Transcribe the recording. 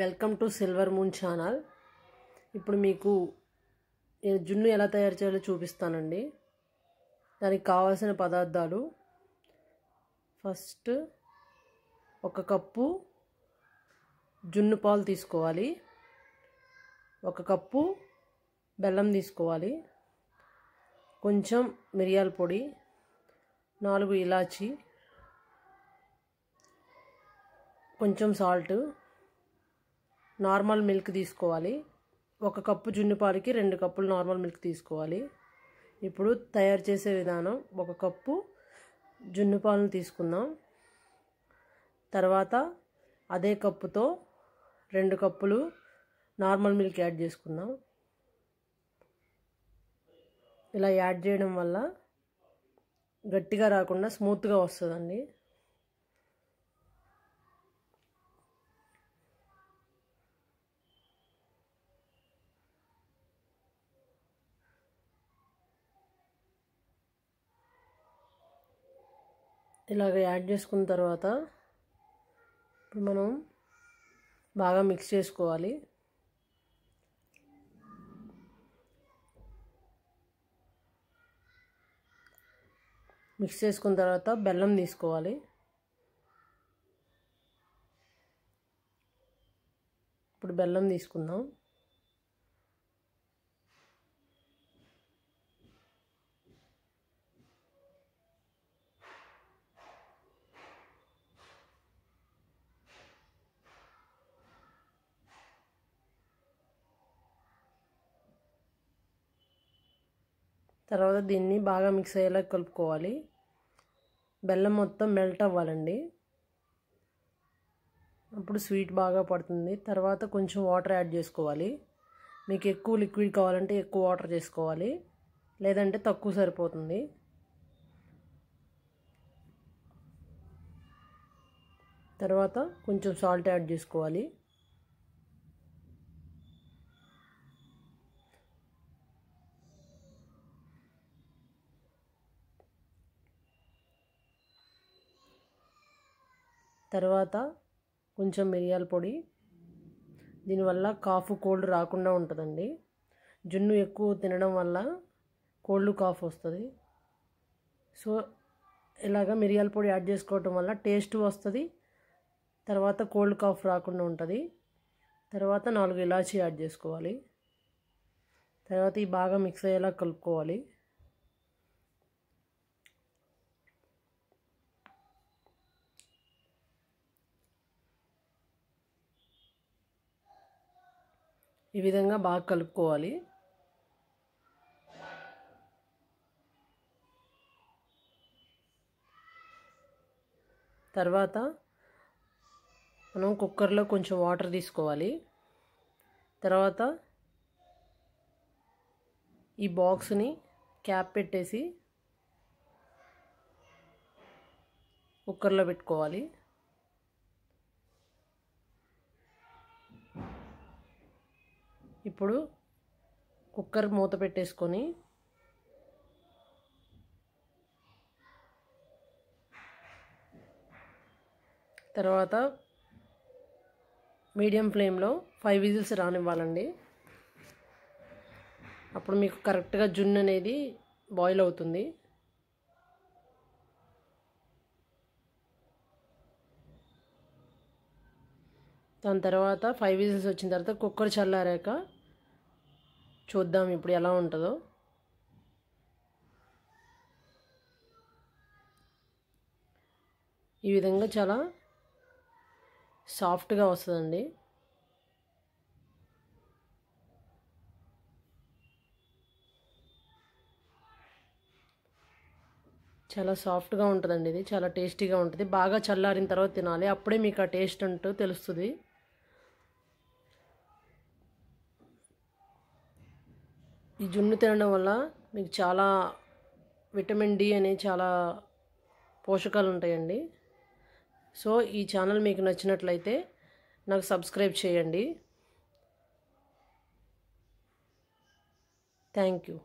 welcome to Silver Moon channel ఇప్పుడు మీకు నేను జున్ను ఎలా తయారు చేయాలో చూపిస్తానండి దానికి కావాల్సిన పదార్థాలు ఫస్ట్ ఒక కప్పు జున్ను పాలు తీసుకోవాలి ఒక కప్పు బెల్లం తీసుకోవాలి కొంచెం మిరియాల పొడి నాలుగు ఇలాచి కొంచెం సాల్ట్ నార్మల్ మిల్క్ తీసుకోవాలి ఒక కప్పు జున్నుపాలకి రెండు కప్పులు నార్మల్ మిల్క్ తీసుకోవాలి ఇప్పుడు తయారు చేసే విధానం ఒక కప్పు జున్నుపాలను తీసుకుందాం తర్వాత అదే కప్పుతో రెండు కప్పులు నార్మల్ మిల్క్ యాడ్ చేసుకుందాం ఇలా యాడ్ చేయడం వల్ల గట్టిగా రాకుండా స్మూత్గా వస్తుందండి ఇలాగ యాడ్ చేసుకున్న తర్వాత ఇప్పుడు మనం బాగా మిక్స్ చేసుకోవాలి మిక్స్ చేసుకున్న తర్వాత బెల్లం తీసుకోవాలి ఇప్పుడు బెల్లం తీసుకుందాం తర్వాత దీన్ని బాగా మిక్స్ అయ్యేలా కలుపుకోవాలి బెల్లం మొత్తం మెల్ట్ అవ్వాలండి అప్పుడు స్వీట్ బాగా పడుతుంది తర్వాత కొంచెం వాటర్ యాడ్ చేసుకోవాలి మీకు ఎక్కువ లిక్విడ్ కావాలంటే ఎక్కువ వాటర్ చేసుకోవాలి లేదంటే తక్కువ సరిపోతుంది తర్వాత కొంచెం సాల్ట్ యాడ్ చేసుకోవాలి తర్వాత కొంచెం మిరియాల పొడి దీనివల్ల కాఫ్ కోల్డ్ రాకుండా ఉంటుందండి జున్ను ఎక్కువ తినడం వల్ల కోల్డ్ కాఫ్ వస్తుంది సో ఇలాగ మిరియాల పొడి యాడ్ చేసుకోవటం వల్ల టేస్ట్ వస్తుంది తర్వాత కోల్డ్ కాఫ్ రాకుండా ఉంటుంది తర్వాత నాలుగు ఇలాచీ యాడ్ చేసుకోవాలి తర్వాత ఈ బాగా మిక్స్ అయ్యేలా కలుపుకోవాలి ఈ విధంగా బాగా కలుపుకోవాలి తర్వాత మనం కుక్కర్లో కొంచెం వాటర్ తీసుకోవాలి తర్వాత ఈ బాక్స్ని క్యాప్ పెట్టేసి కుక్కర్లో పెట్టుకోవాలి ఇప్పుడు కుక్కర్ మూత పెట్టేసుకొని తర్వాత మీడియం ఫ్లేమ్లో ఫైవ్ విజిల్స్ రానివ్వాలండి అప్పుడు మీకు కరెక్ట్గా జున్ను అనేది బాయిల్ అవుతుంది దాని తర్వాత ఫైవ్ విజిల్స్ వచ్చిన తర్వాత కుక్కర్ చల్లారాక చూద్దాం ఇప్పుడు ఎలా ఉంటుందో ఈ విధంగా చాలా సాఫ్ట్గా వస్తుందండి చాలా సాఫ్ట్గా ఉంటుందండి ఇది చాలా టేస్టీగా ఉంటుంది బాగా చల్లారిన తర్వాత తినాలి అప్పుడే మీకు ఆ టేస్ట్ అంటూ తెలుస్తుంది ఈ జున్ను తినడం వల్ల మీకు చాలా విటమిన్ డి అనే చాలా పోషకాలు ఉంటాయండి సో ఈ ఛానల్ మీకు నచ్చినట్లయితే నాకు సబ్స్క్రైబ్ చేయండి థ్యాంక్ యూ